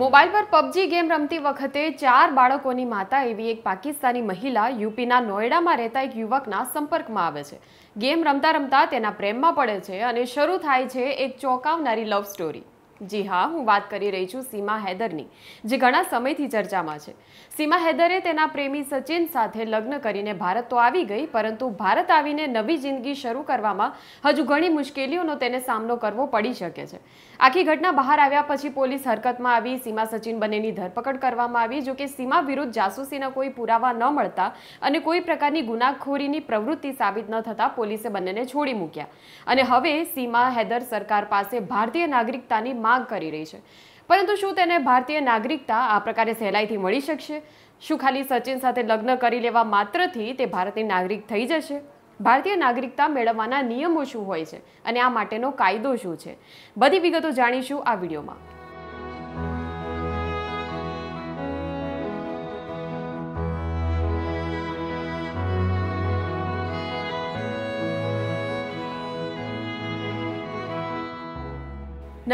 mobile પર PUBG game રમતી વખતે ચાર બાળકોની માતા એવી એક પાકિસ્તાની મહિલા યુપીના નોયડામાં રહેતા એક યુવકના સંપર્કમાં આવે છે ગેમ રમતા રમતા તેના પ્રેમમાં પડે છે અને શરૂ થાય છે એક ચોંકાવનારી લવ સ્ટોરી જી હા હું વાત કરી રહી છું સીમા હૈદરની જે ઘણા સમયથી ચર્ચામાં છે સીમા હૈદરે તેના પ્રેમી સચિન સાથે લગ્ન કરીને ભારત તો આવી ગઈ પરંતુ ભારત આવીને નવી જિંદગી શરૂ કરવામાં હજુ ઘણી મુશ્કેલીઓનો તેને સામનો કરવો પડી શકે છે આખી ઘટના બહાર આવ્યા પછી પોલીસ હરકતમાં આવી સીમા સચિન બંનેની ધરપકડ કરવામાં આવી જોકે સીમા વિરુદ્ધ જાસૂસીના કોઈ પુરાવા ન મળતા અને કોઈ પ્રકારની ગુનાખોરીની પ્રવૃત્તિ સાબિત ન થતાં પોલીસે બંનેને છોડી મૂક્યા અને હવે સીમા હૈદર સરકાર પાસે ભારતીય નાગરિકતાની માંગ કરી રહી છે પરંતુ શું તેને ભારતીય નાગરિકતા આ પ્રકારે સહેલાઈથી મળી શકશે શું ખાલી સચિન સાથે લગ્ન કરી લેવા માત્રથી તે ભારતની નાગરિક થઈ જશે ભારતીય નાગરિકતા મેળવવાના નિયમો શું હોય છે અને આ માટેનો કાયદો શું છે બધી વિગતો જાણીશું આ વિડીયોમાં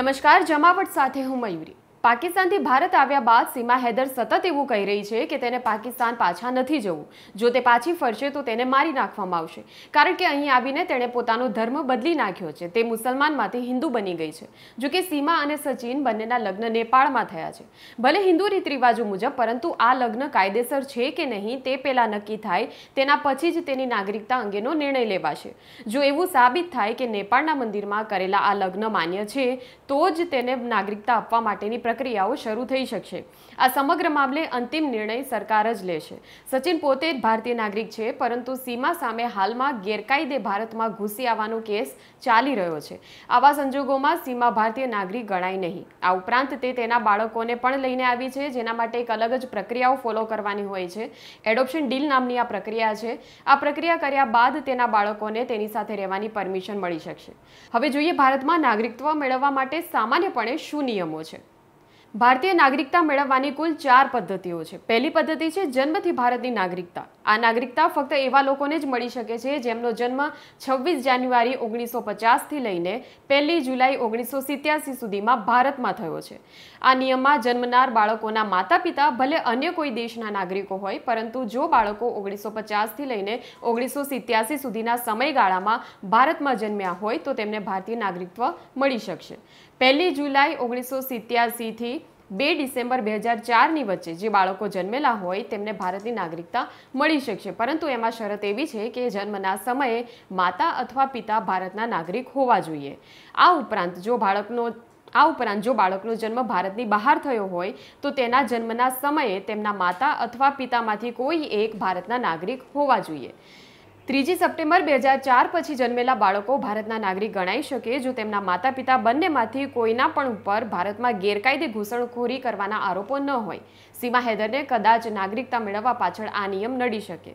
નમસ્કાર જમાવટ સાથે હું મયુરી પાકિસ્તાનથી ભારત આવ્યા બાદ સીમા હૈદર સતત એવું કહી રહી છે કે તેને પાકિસ્તાન પાછા નથી જવું જો તે પાછી ફરશે તો તેને મારી નાખવામાં આવશે કારણ કે અહીં આવીને તેણે પોતાનો ધર્મ બદલી નાખ્યો છે તે મુસલમાનમાંથી હિન્દુ બની ગઈ છે જોકે સીમા અને સચિન બંનેના લગ્ન નેપાળમાં થયા છે ભલે હિન્દુ રીત રિવાજો મુજબ પરંતુ આ લગ્ન કાયદેસર છે કે નહીં તે પહેલાં નક્કી થાય તેના પછી જ તેની નાગરિકતા અંગેનો નિર્ણય લેવાશે જો એવું સાબિત થાય કે નેપાળના મંદિરમાં કરેલા આ લગ્ન માન્ય છે તો જ તેને નાગરિકતા આપવા માટેની પ્રક્રિયા પ્રક્રિયાઓ શરૂ થઈ શકશે આ સમગ્ર મામલે અંતિમ નિર્ણય સરકાર જ લેશે સચિન પોતે જ ભારતીય નાગરિક છે પરંતુ સીમા સામે હાલમાં ગેરકાયદે ભારતમાં ઘૂસી આવવાનો કેસ ચાલી રહ્યો છે આવા સંજોગોમાં સીમા ભારતીય નાગરિક ગણાય નહીં આ ઉપરાંત તે તેના બાળકોને પણ લઈને આવી છે જેના માટે એક અલગ જ પ્રક્રિયાઓ ફોલો કરવાની હોય છે એડોપ્શન ડીલ નામની આ પ્રક્રિયા છે આ પ્રક્રિયા કર્યા બાદ તેના બાળકોને તેની સાથે રહેવાની પરમિશન મળી શકશે હવે જોઈએ ભારતમાં નાગરિકત્વ મેળવવા માટે સામાન્યપણે શું નિયમો છે ભારતીય નાગરિકતા મેળવવાની કુલ ચાર પદ્ધતિઓ છે પહેલી પદ્ધતિ છે જન્મથી ભારતની નાગરિકતા આ નાગરિકતા ફક્ત એવા લોકોને જ મળી શકે છે જેમનો જન્મ છવ્વીસ જાન્યુઆરી ઓગણીસો પચાસથી લઈને પહેલી જુલાઈ ઓગણીસો સિત્યાસી સુધીમાં ભારતમાં થયો છે આ નિયમમાં જન્મનાર બાળકોના માતા પિતા ભલે અન્ય કોઈ દેશના નાગરિકો હોય પરંતુ જો બાળકો ઓગણીસો પચાસથી લઈને ઓગણીસો સિત્યાસી સુધીના સમયગાળામાં ભારતમાં જન્મ્યા હોય તો તેમને ભારતીય નાગરિકત્વ મળી શકશે પહેલી જુલાઈ ઓગણીસો સિત્યાસીથી બે ડિસેમ્બર બે હજાર ચારની વચ્ચે જે બાળકો જન્મેલા હોય તેમને ભારતની નાગરિકતા મળી શકશે પરંતુ એમાં શરત એવી છે કે જન્મના સમયે માતા અથવા પિતા ભારતના નાગરિક હોવા જોઈએ આ ઉપરાંત જો બાળકનો આ ઉપરાંત જો બાળકનો જન્મ ભારતની બહાર થયો હોય તો તેના જન્મના સમયે તેમના માતા અથવા પિતામાંથી કોઈ એક ભારતના નાગરિક હોવા જોઈએ ત્રીજી સપ્ટેમ્બર બે હજાર ચાર પછી જન્મેલા બાળકો ભારતના નાગરિક ગણાઈ શકે જો તેમના માતા પિતા બંનેમાંથી કોઈના પણ ઉપર ભારતમાં ગેરકાયદે ઘૂસણખોરી કરવાના આરોપો ન હોય સીમા હેદરને કદાચ નાગરિકતા મેળવવા પાછળ આ નિયમ નડી શકે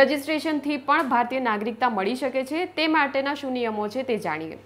રજિસ્ટ્રેશનથી પણ ભારતીય નાગરિકતા મળી શકે છે તે માટેના શું નિયમો છે તે જાણીએ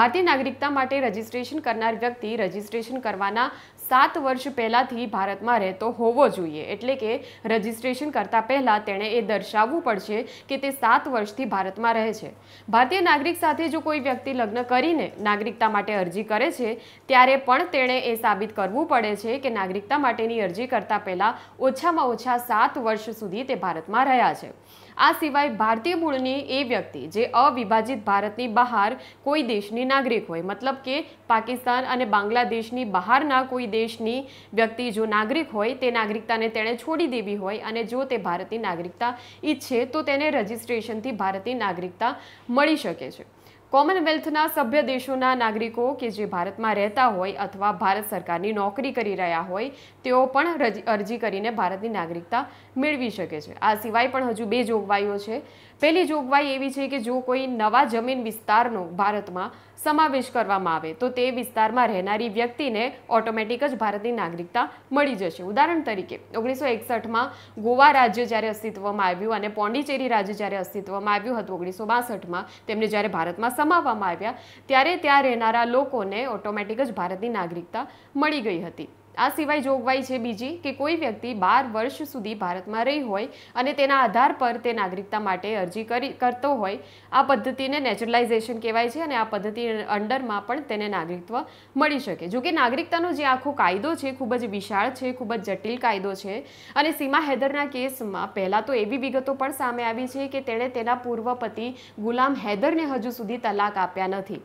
ભારતીય નાગરિકતા માટે રજિસ્ટ્રેશન કરનાર વ્યક્તિ રજિસ્ટ્રેશન કરવાના સાત વર્ષ પહેલાંથી ભારતમાં રહેતો હોવો જોઈએ એટલે કે રજિસ્ટ્રેશન કરતાં પહેલાં તેણે એ દર્શાવવું પડશે કે તે સાત વર્ષથી ભારતમાં રહે છે ભારતીય નાગરિક સાથે જો કોઈ વ્યક્તિ લગ્ન કરીને નાગરિકતા માટે અરજી કરે છે ત્યારે પણ તેણે એ સાબિત કરવું પડે છે કે નાગરિકતા માટેની અરજી કરતાં પહેલાં ઓછામાં ઓછા સાત વર્ષ સુધી તે ભારતમાં રહ્યા છે આ સિવાય ભારતીય મૂળની એ વ્યક્તિ જે અવિભાજિત ભારતની બહાર કોઈ દેશની નાગરિક હોય મતલબ કે પાકિસ્તાન અને બાંગ્લાદેશની બહારના કોઈ દેશની વ્યક્તિ જો નાગરિક હોય તે નાગરિકતાને તેણે છોડી દેવી હોય અને જો તે ભારતની નાગરિકતા ઈચ્છે તો તેને રજિસ્ટ્રેશનથી ભારતની નાગરિકતા મળી શકે છે કોમનવેલ્થના સભ્ય દેશોના નાગરિકો કે જે ભારતમાં રહેતા હોય અથવા ભારત સરકારની નોકરી કરી રહ્યા હોય તેઓ પણ અરજી કરીને ભારતની નાગરિકતા મેળવી શકે છે આ સિવાય પણ હજુ બે જોગવાઈઓ છે પહેલી જોગવાઈ એવી છે કે જો કોઈ નવા જમીન વિસ્તારનો ભારતમાં સમાવેશ કરવામાં આવે તો તે વિસ્તારમાં રહેનારી વ્યક્તિને ઓટોમેટિક જ ભારતની નાગરિકતા મળી જશે ઉદાહરણ તરીકે ઓગણીસો એકસઠમાં ગોવા રાજ્ય જ્યારે અસ્તિત્વમાં આવ્યું અને પોંડિચેરી રાજ્ય જ્યારે અસ્તિત્વમાં આવ્યું હતું ઓગણીસો બાસઠમાં તેમને જ્યારે ભારતમાં સમાવવામાં આવ્યા ત્યારે ત્યાં રહેનારા લોકોને ઓટોમેટિક જ ભારતની નાગરિકતા મળી ગઈ હતી આ સિવાય જોગવાઈ છે બીજી કે કોઈ વ્યક્તિ બાર વર્ષ સુધી ભારતમાં રહી હોય અને તેના આધાર પર તે નાગરિકતા માટે અરજી કરી કરતો હોય આ પદ્ધતિને નેચરલાઇઝેશન કહેવાય છે અને આ પદ્ધતિ અંડરમાં પણ તેને નાગરિકત્વ મળી શકે જોકે નાગરિકતાનો જે આખો કાયદો છે ખૂબ જ વિશાળ છે ખૂબ જ જટિલ કાયદો છે અને સીમા હૈદરના કેસમાં પહેલાં તો એવી વિગતો પણ સામે આવી છે કે તેણે તેના પૂર્વ પતિ ગુલામ હૈદરને હજુ સુધી તલાક આપ્યા નથી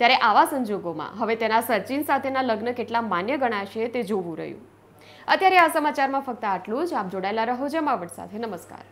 ત્યારે આવા સંજોગોમાં હવે તેના સચિન સાથેના લગ્ન કેટલા માન્ય ગણાશે તે જોવું રહ્યું અત્યારે આ સમાચારમાં ફક્ત આટલું જ આપ જોડાયેલા રહો જમાવટ સાથે નમસ્કાર